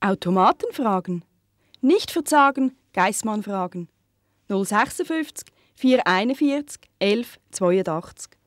Automaten fragen. Nicht verzagen, Geissmann fragen. 056 441 11 82.